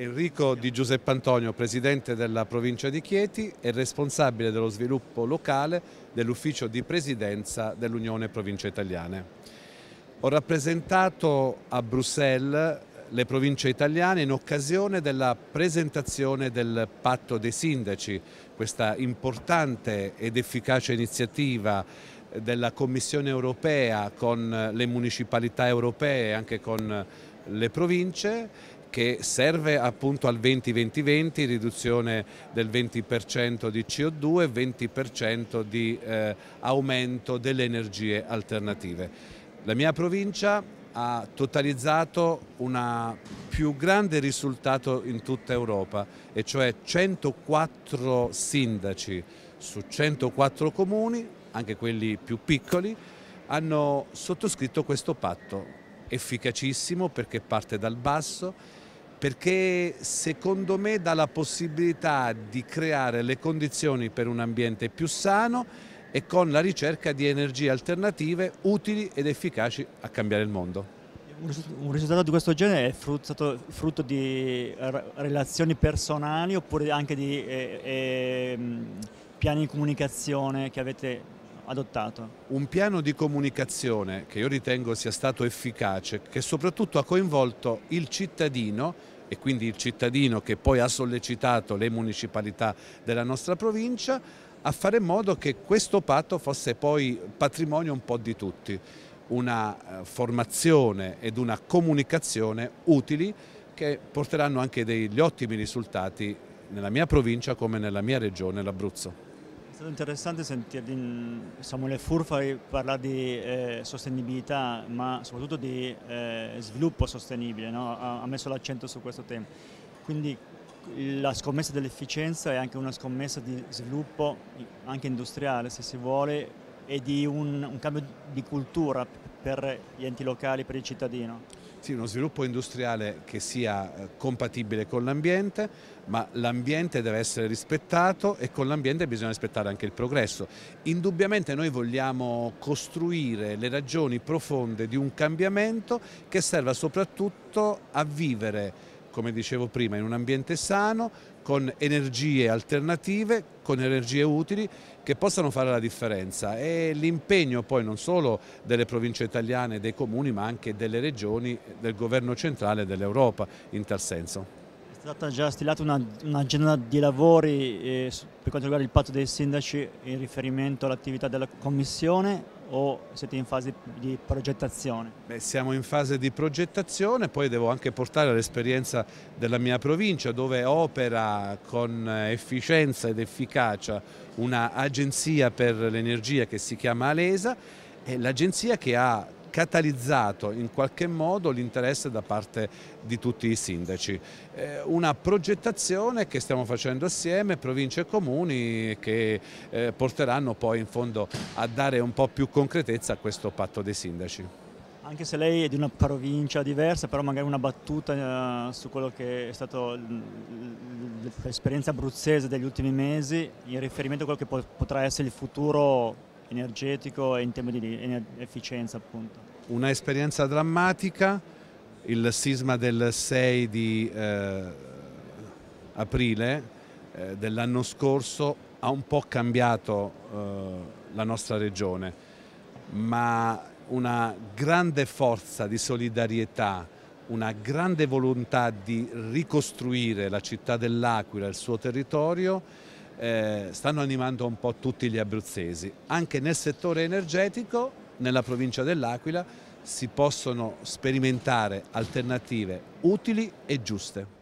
Enrico Di Giuseppe Antonio, presidente della provincia di Chieti e responsabile dello sviluppo locale dell'ufficio di presidenza dell'Unione Province Italiane. Ho rappresentato a Bruxelles le province italiane in occasione della presentazione del patto dei sindaci, questa importante ed efficace iniziativa della Commissione europea con le municipalità europee e anche con le province che serve appunto al 20-20-20, riduzione del 20% di CO2 20% di eh, aumento delle energie alternative. La mia provincia ha totalizzato un più grande risultato in tutta Europa, e cioè 104 sindaci su 104 comuni, anche quelli più piccoli, hanno sottoscritto questo patto efficacissimo perché parte dal basso, perché secondo me dà la possibilità di creare le condizioni per un ambiente più sano e con la ricerca di energie alternative utili ed efficaci a cambiare il mondo un risultato di questo genere è frutto, frutto di eh, relazioni personali oppure anche di eh, eh, piani di comunicazione che avete adottato. Un piano di comunicazione che io ritengo sia stato efficace, che soprattutto ha coinvolto il cittadino e quindi il cittadino che poi ha sollecitato le municipalità della nostra provincia a fare in modo che questo patto fosse poi patrimonio un po' di tutti, una eh, formazione ed una comunicazione utili che porteranno anche degli ottimi risultati nella mia provincia come nella mia regione, l'Abruzzo. È stato interessante sentire Samuele Furfa parlare di eh, sostenibilità, ma soprattutto di eh, sviluppo sostenibile, no? ha, ha, messo l'accento su questo tema. Quindi la scommessa dell'efficienza è anche una scommessa di sviluppo, anche industriale se si vuole, e di un, un cambio di cultura per gli enti locali, per il cittadino. Sì, uno sviluppo industriale che sia eh, compatibile con l'ambiente, ma l'ambiente deve essere rispettato e con l'ambiente bisogna rispettare anche il progresso. Indubbiamente noi vogliamo costruire le ragioni profonde di un cambiamento che serva soprattutto a vivere come dicevo prima, in un ambiente sano, con energie alternative, con energie utili che possano fare la differenza e l'impegno poi non solo delle province italiane, dei comuni ma anche delle regioni, del governo centrale e dell'Europa in tal senso. È stata già stilata un'agenda una di lavori eh, per quanto riguarda il patto dei sindaci in riferimento all'attività della Commissione o siete in fase di progettazione? Beh, siamo in fase di progettazione, poi devo anche portare l'esperienza della mia provincia dove opera con efficienza ed efficacia un'agenzia per l'energia che si chiama Alesa, l'agenzia che ha catalizzato in qualche modo l'interesse da parte di tutti i sindaci. Eh, una progettazione che stiamo facendo assieme, province e comuni, che eh, porteranno poi in fondo a dare un po' più concretezza a questo patto dei sindaci. Anche se lei è di una provincia diversa, però magari una battuta eh, su quello che è stato l'esperienza abruzzese degli ultimi mesi in riferimento a quello che po potrà essere il futuro energetico e in tema di efficienza appunto. Una esperienza drammatica, il sisma del 6 di eh, aprile eh, dell'anno scorso ha un po' cambiato eh, la nostra regione, ma una grande forza di solidarietà, una grande volontà di ricostruire la città dell'Aquila, e il suo territorio, eh, stanno animando un po' tutti gli abruzzesi. Anche nel settore energetico, nella provincia dell'Aquila, si possono sperimentare alternative utili e giuste.